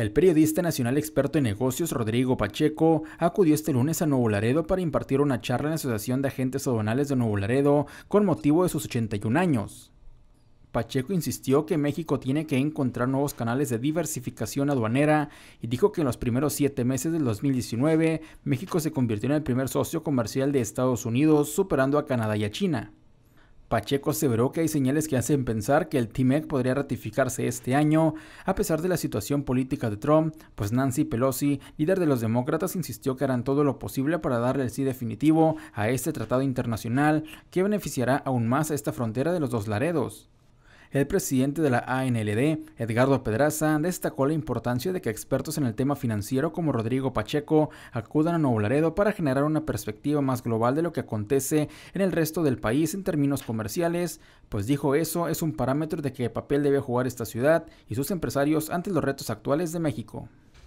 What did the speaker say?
El periodista nacional experto en negocios Rodrigo Pacheco acudió este lunes a Nuevo Laredo para impartir una charla en la Asociación de Agentes Aduanales de Nuevo Laredo con motivo de sus 81 años. Pacheco insistió que México tiene que encontrar nuevos canales de diversificación aduanera y dijo que en los primeros siete meses del 2019 México se convirtió en el primer socio comercial de Estados Unidos, superando a Canadá y a China. Pacheco aseguró que hay señales que hacen pensar que el TIMEC podría ratificarse este año, a pesar de la situación política de Trump, pues Nancy Pelosi, líder de los demócratas, insistió que harán todo lo posible para darle el sí definitivo a este tratado internacional que beneficiará aún más a esta frontera de los dos laredos. El presidente de la ANLD, Edgardo Pedraza, destacó la importancia de que expertos en el tema financiero como Rodrigo Pacheco acudan a Nuevo Laredo para generar una perspectiva más global de lo que acontece en el resto del país en términos comerciales, pues dijo eso es un parámetro de qué papel debe jugar esta ciudad y sus empresarios ante los retos actuales de México.